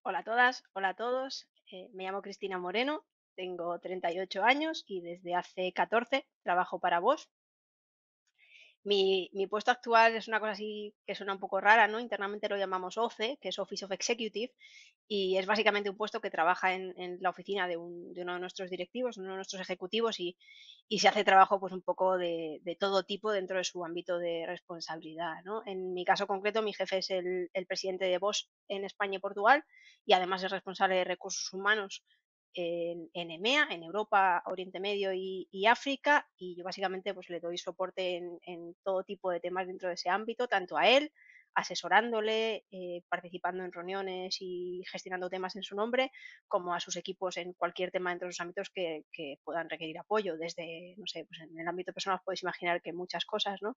Hola a todas, hola a todos. Eh, me llamo Cristina Moreno, tengo 38 años y desde hace 14 trabajo para vos mi, puesto actual es una cosa así que suena un poco rara, ¿no? Internamente lo llamamos OCE, que es Office of Executive, y es básicamente un puesto que trabaja en, la oficina de, uno de nuestros directivos, uno de nuestros ejecutivos, y, se hace trabajo pues un poco de, todo tipo dentro de su ámbito de responsabilidad, En mi caso concreto, mi jefe es el, el presidente de Bosch en España y Portugal, y además es responsable de recursos humanos en, EMEA, en Europa, Oriente Medio y, África, y yo básicamente pues le doy soporte en, todo tipo de temas dentro de ese ámbito, tanto a él, asesorándole, eh, participando en reuniones y gestionando temas en su nombre, como a sus equipos en cualquier tema dentro de los ámbitos que, puedan requerir apoyo, desde, no sé, pues en el ámbito personal podéis imaginar que muchas cosas, ¿no?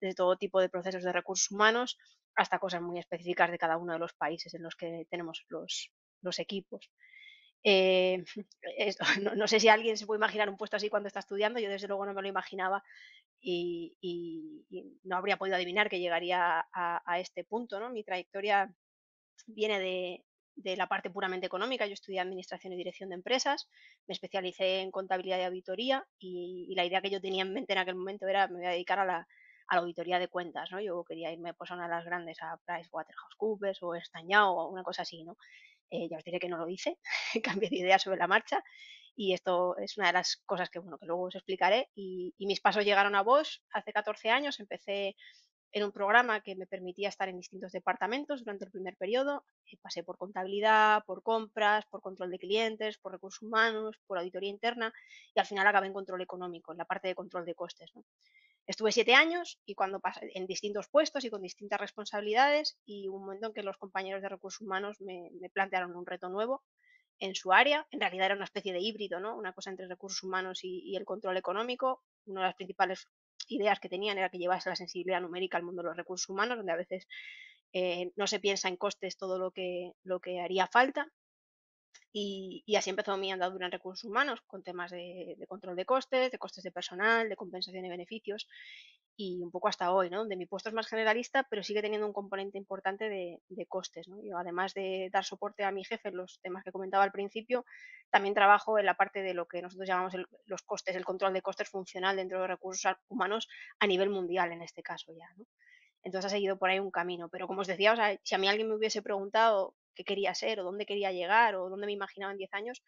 Desde todo tipo de procesos de recursos humanos hasta cosas muy específicas de cada uno de los países en los que tenemos los, los equipos. Eh, no, sé si alguien se puede imaginar un puesto así cuando está estudiando, yo desde luego no me lo imaginaba y, no habría podido adivinar que llegaría a, este punto. ¿no? Mi trayectoria viene de, la parte puramente económica. Yo estudié Administración y Dirección de Empresas, me especialicé en contabilidad y auditoría y, la idea que yo tenía en mente en aquel momento era me voy a dedicar a la, auditoría de cuentas. ¿no? Yo quería irme pues, a una de las grandes, a PricewaterhouseCoopers o Estañao o una cosa así. ¿no? Eh, ya os diré que no lo hice, cambié de idea sobre la marcha y esto es una de las cosas que, bueno, que luego os explicaré. Y, mis pasos llegaron a vos hace 14 años, empecé en un programa que me permitía estar en distintos departamentos durante el primer periodo. Eh, pasé por contabilidad, por compras, por control de clientes, por recursos humanos, por auditoría interna y al final acabé en control económico, en la parte de control de costes. ¿no? Estuve siete años y cuando pasé, en distintos puestos y con distintas responsabilidades y un momento en que los compañeros de recursos humanos me, plantearon un reto nuevo en su área. En realidad era una especie de híbrido, ¿no? Una cosa entre recursos humanos y, el control económico. Una de las principales ideas que tenían era que llevase la sensibilidad numérica al mundo de los recursos humanos, donde a veces eh, no se piensa en costes todo lo que, lo que haría falta. Y, así empezó mi andadura en recursos humanos, con temas de, control de costes, de costes de personal, de compensación y beneficios, y un poco hasta hoy, donde mi puesto es más generalista, pero sigue teniendo un componente importante de, costes. además de dar soporte a mi jefe en los temas que comentaba al principio, también trabajo en la parte de lo que nosotros llamamos los costes, el control de costes funcional dentro de recursos humanos a nivel mundial, en este caso ya. Entonces ha seguido por ahí un camino. Pero como os decía, si a mí alguien me hubiese preguntado quería ser o dónde quería llegar o dónde me imaginaba en 10 años,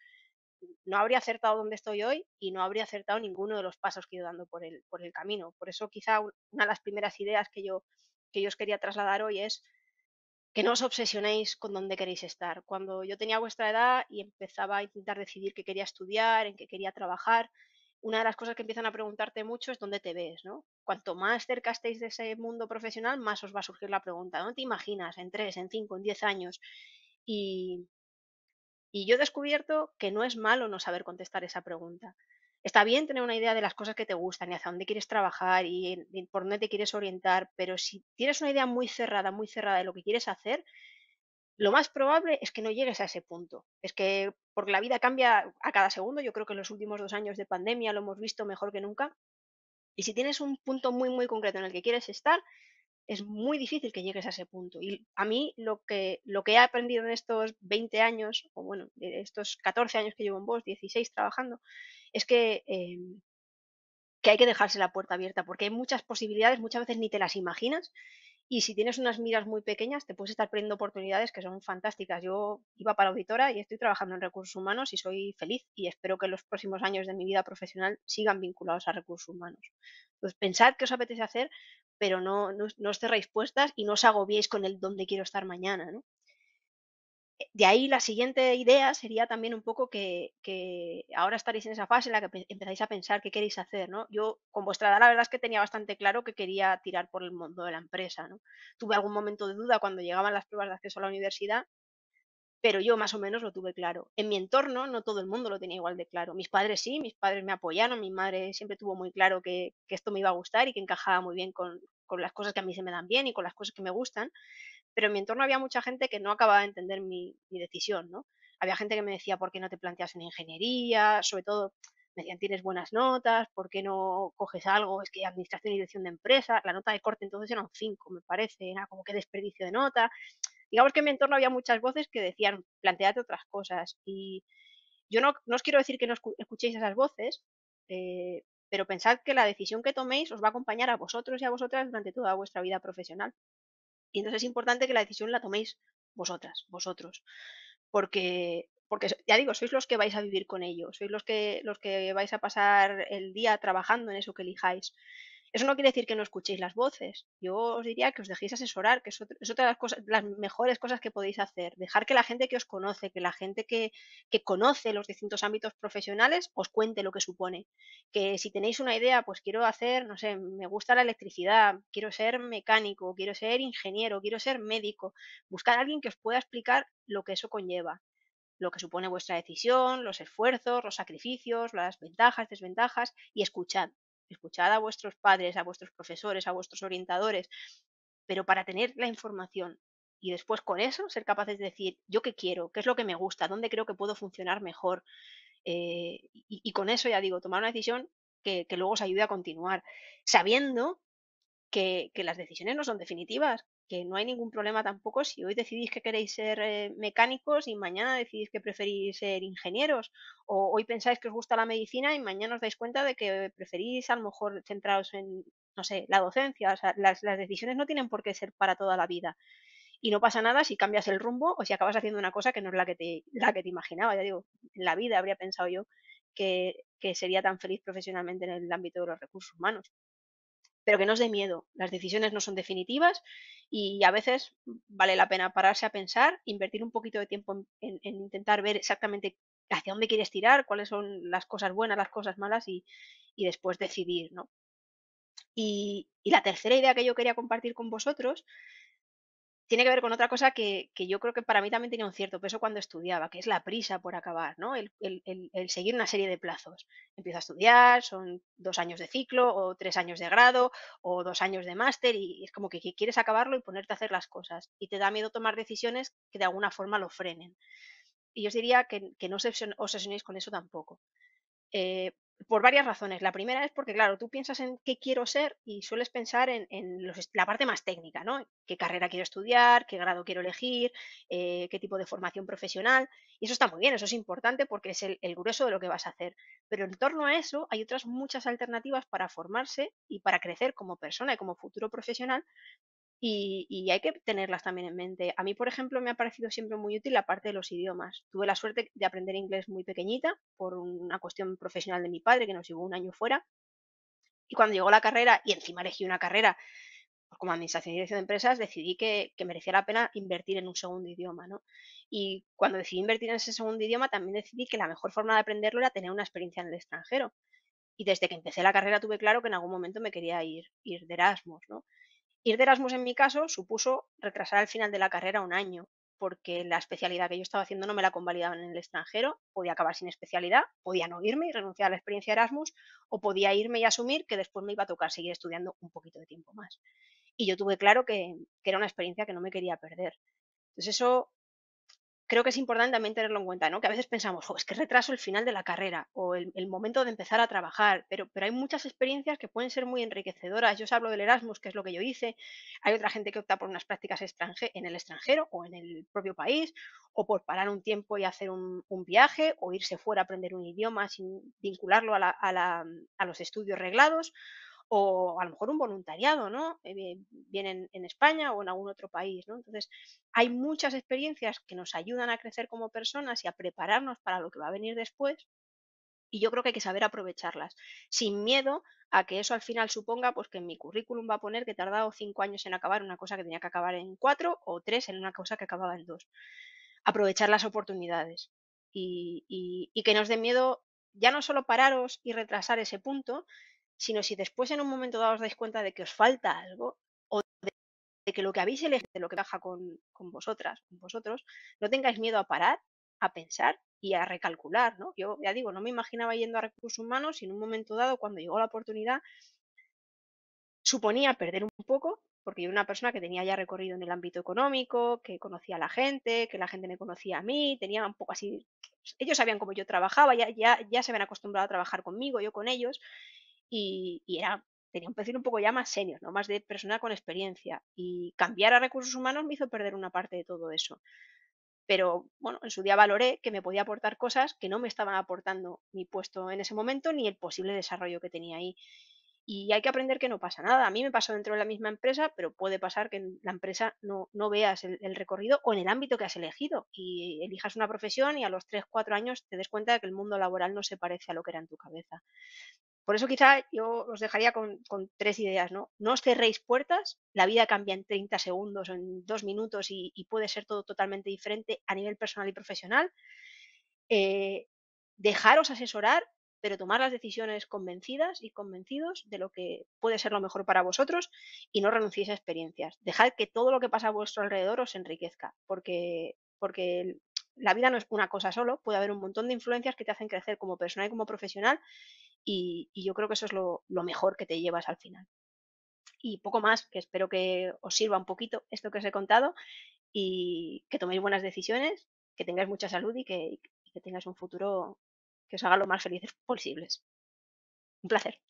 no habría acertado donde estoy hoy y no habría acertado ninguno de los pasos que he ido dando por el, por el camino. Por eso quizá una de las primeras ideas que yo, que yo os quería trasladar hoy es que no os obsesionéis con dónde queréis estar. Cuando yo tenía vuestra edad y empezaba a intentar decidir qué quería estudiar, en qué quería trabajar, una de las cosas que empiezan a preguntarte mucho es dónde te ves, ¿no? Cuanto más cerca estéis de ese mundo profesional, más os va a surgir la pregunta, ¿dónde te imaginas en tres, en cinco, en diez años? Y, yo he descubierto que no es malo no saber contestar esa pregunta. Está bien tener una idea de las cosas que te gustan y hacia dónde quieres trabajar y, y por dónde te quieres orientar, pero si tienes una idea muy cerrada, muy cerrada de lo que quieres hacer, lo más probable es que no llegues a ese punto. Es que porque la vida cambia a cada segundo. Yo creo que en los últimos dos años de pandemia lo hemos visto mejor que nunca. Y si tienes un punto muy, muy concreto en el que quieres estar, es muy difícil que llegues a ese punto. Y a mí lo que, lo que he aprendido en estos 20 años, o bueno, estos 14 años que llevo en vos, 16 trabajando, es que, em, que hay que dejarse la puerta abierta, porque hay muchas posibilidades, muchas veces ni te las imaginas, y si tienes unas miras muy pequeñas, te puedes estar perdiendo oportunidades que son fantásticas. Yo iba para auditora y estoy trabajando en recursos humanos y soy feliz y espero que los próximos años de mi vida profesional sigan vinculados a recursos humanos. Pues pensad qué os apetece hacer, pero no, no, os cerréis puestas y no os agobiéis con el dónde quiero estar mañana. Eh, de ahí la siguiente idea sería también un poco que, ahora estaréis en esa fase en la que empezáis a pensar qué queréis hacer. ¿no? Yo con vuestra edad la verdad es que tenía bastante claro que quería tirar por el mundo de la empresa. Tuve algún momento de duda cuando llegaban las pruebas de acceso a la universidad pero yo más o menos lo tuve claro. En mi entorno no todo el mundo lo tenía igual de claro. Mis padres sí, mis padres me apoyaron, mi madre siempre tuvo muy claro que, esto me iba a gustar y que encajaba muy bien con, las cosas que a mí se me dan bien y con las cosas que me gustan, pero en mi entorno había mucha gente que no acababa de entender mi, decisión, ¿no? Había gente que me decía, ¿por qué no te planteas en ingeniería? Sobre todo, me decían, tienes buenas notas, ¿por qué no coges algo? Es que administración y dirección de empresa, la nota de corte entonces era un 5, me parece, era como que desperdicio de nota digamos que en mi entorno había muchas voces que decían, plantead otras cosas. Y yo no, os quiero decir que no escuchéis esas voces, eh, pero pensad que la decisión que toméis os va a acompañar a vosotros y a vosotras durante toda vuestra vida profesional. Y entonces es importante que la decisión la toméis vosotras, vosotros. Porque, porque ya digo, sois los que vais a vivir con ello, sois los que, los que vais a pasar el día trabajando en eso que elijáis. Eso no quiere decir que no escuchéis las voces. Yo os diría que os dejéis asesorar, que es, otra de las, cosas, las mejores cosas que podéis hacer. Dejar que la gente que os conoce, que la gente que, que conoce los distintos ámbitos profesionales, os cuente lo que supone. Que si tenéis una idea, pues quiero hacer, no sé, me gusta la electricidad, quiero ser mecánico, quiero ser ingeniero, quiero ser médico. buscar a alguien que os pueda explicar lo que eso conlleva lo que supone vuestra decisión, los esfuerzos, los sacrificios, las ventajas, desventajas y escuchad escuchad a vuestros padres, a vuestros profesores, a vuestros orientadores, pero para tener la información y después con eso ser capaces de decir yo qué quiero, qué es lo que me gusta, dónde creo que puedo funcionar mejor. Eh, y, con eso, ya digo, tomar una decisión que, luego os ayude a continuar, sabiendo que, que, las decisiones no son definitivas, que no hay ningún problema tampoco si hoy decidís que queréis ser eh, mecánicos y mañana decidís que preferís ser ingenieros, o hoy pensáis que os gusta la medicina y mañana os dais cuenta de que preferís a lo mejor centraros en, no sé, la docencia, o sea, las, decisiones no tienen por qué ser para toda la vida. Y no pasa nada si cambias el rumbo o si acabas haciendo una cosa que no es la que te, la que te imaginaba. Ya digo, en la vida habría pensado yo que sería tan feliz profesionalmente en el ámbito de los recursos humanos pero que no os dé miedo. Las decisiones no son definitivas y a veces vale la pena pararse a pensar, invertir un poquito de tiempo en, intentar ver exactamente hacia dónde quieres tirar, cuáles son las cosas buenas, las cosas malas y, después decidir, ¿no? Y, y, la tercera idea que yo quería compartir con vosotros tiene que ver con otra cosa que, yo creo que para mí también tenía un cierto peso cuando estudiaba, que es la prisa por acabar, El, seguir una serie de plazos. Empiezo a estudiar, son dos años de ciclo, o tres años de grado, o dos años de máster, y es como que quieres acabarlo y ponerte a hacer las cosas. Y te da miedo tomar decisiones que de alguna forma lo frenen. Y yo os diría que, que no os obsesionéis con eso tampoco. Eh, por varias razones. La primera es porque, claro, tú piensas en qué quiero ser y sueles pensar en, en la parte más técnica, ¿no? ¿Qué carrera quiero estudiar? ¿Qué grado quiero elegir? Eh, ¿Qué tipo de formación profesional? Y eso está muy bien, eso es importante porque es el grueso de lo que vas a hacer. Pero en torno a eso hay otras muchas alternativas para formarse y para crecer como persona y como futuro profesional y, hay que tenerlas también en mente. A mí, por ejemplo, me ha parecido siempre muy útil la parte de los idiomas. Tuve la suerte de aprender inglés muy pequeñita por una cuestión profesional de mi padre que nos llevó un año fuera. Y cuando llegó la carrera, y encima elegí una carrera pues como administración y dirección de empresas, decidí que, que, merecía la pena invertir en un segundo idioma. ¿no? Y cuando decidí invertir en ese segundo idioma, también decidí que la mejor forma de aprenderlo era tener una experiencia en el extranjero. Y desde que empecé la carrera tuve claro que en algún momento me quería ir, ir de Erasmus. ¿no? Ir de Erasmus en mi caso supuso retrasar al final de la carrera un año, porque la especialidad que yo estaba haciendo no me la convalidaban en el extranjero, podía acabar sin especialidad, podía no irme y renunciar a la experiencia de Erasmus, o podía irme y asumir que después me iba a tocar seguir estudiando un poquito de tiempo más. Y yo tuve claro que, que era una experiencia que no me quería perder. Entonces eso creo que es importante también tenerlo en cuenta, ¿no? Que a veces pensamos, es que retraso el final de la carrera o el, momento de empezar a trabajar, pero, pero hay muchas experiencias que pueden ser muy enriquecedoras. Yo os hablo del Erasmus, que es lo que yo hice. Hay otra gente que opta por unas prácticas en el extranjero o en el propio país, o por parar un tiempo y hacer un, viaje, o irse fuera a aprender un idioma sin vincularlo a, a los estudios reglados o a lo mejor un voluntariado, ¿no? Eh, vienen en España o en algún otro país, ¿no? Entonces, hay muchas experiencias que nos ayudan a crecer como personas y a prepararnos para lo que va a venir después. Y yo creo que hay que saber aprovecharlas, sin miedo a que eso al final suponga pues, que en mi currículum va a poner que he tardado cinco años en acabar una cosa que tenía que acabar en cuatro o tres en una cosa que acababa en dos. Aprovechar las oportunidades y, y que nos dé miedo ya no solo pararos y retrasar ese punto, sino si después en un momento dado os dais cuenta de que os falta algo o de, que lo que habéis elegido, de lo que baja con, vosotras, con vosotros, no tengáis miedo a parar, a pensar y a recalcular, ¿no? Yo ya digo, no me imaginaba yendo a recursos humanos y en un momento dado, cuando llegó la oportunidad, suponía perder un poco, porque yo era una persona que tenía ya recorrido en el ámbito económico, que conocía a la gente, que la gente me conocía a mí, tenía un poco así, ellos sabían cómo yo trabajaba, ya, ya, ya se habían acostumbrado a trabajar conmigo, yo con ellos, y, era, tenía un perfil un poco ya más senior, ¿no? más de persona con experiencia. Y cambiar a recursos humanos me hizo perder una parte de todo eso. Pero bueno, en su día valoré que me podía aportar cosas que no me estaban aportando mi puesto en ese momento ni el posible desarrollo que tenía ahí. Y hay que aprender que no pasa nada. A mí me pasó dentro de la misma empresa, pero puede pasar que en la empresa no, veas el, el, recorrido o en el ámbito que has elegido y elijas una profesión y a los 3, 4 años te des cuenta de que el mundo laboral no se parece a lo que era en tu cabeza. Por eso quizá yo os dejaría con, tres ideas, ¿no? No os cerréis puertas, la vida cambia en 30 segundos o en dos minutos y, puede ser todo totalmente diferente a nivel personal y profesional. Eh, dejaros asesorar, pero tomar las decisiones convencidas y convencidos de lo que puede ser lo mejor para vosotros y no renunciéis a experiencias. Dejad que todo lo que pasa a vuestro alrededor os enriquezca, porque, porque la vida no es una cosa solo, puede haber un montón de influencias que te hacen crecer como personal y como profesional y, yo creo que eso es lo, mejor que te llevas al final. Y poco más, que espero que os sirva un poquito esto que os he contado y que toméis buenas decisiones, que tengáis mucha salud y que, que tengáis un futuro que os haga lo más felices posibles. Un placer.